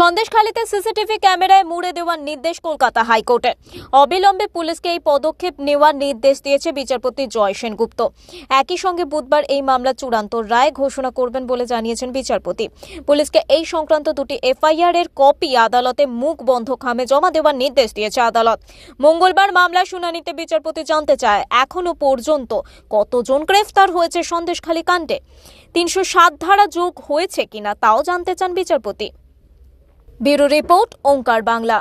সন্দেশখালীতে CCTV ক্যামেরায় মুড়ে দেওয়ার নির্দেশ কলকাতা হাইকোর্টের অবিলম্বে পুলিশকে এই পদক্ষেপ নেওয়ার নির্দেশ দিয়েছে বিচারপতি জয় সেনগুপ্ত একই সঙ্গে বুধবার এই মামলা চূড়ান্ত রায় ঘোষণা করবেন বলে জানিয়েছেন বিচারপতি পুলিশকে এই সংক্রান্ত দুটি এফআইআর এর কপি আদালতে মুখ বন্ধ খামে জমা দেওয়ার নির্দেশ দিয়েছে আদালত মঙ্গলবার মামলা শুনানিতে বিচারপতি জানতে চায় এখনও পর্যন্ত কতজন গ্রেফতার হয়েছে সন্দেশখালী কাণ্ডে তিনশো ধারা যোগ হয়েছে কিনা তাও জানতে চান বিচারপতি ব্যুরো রিপোর্ট ওঙ্কার বাংলা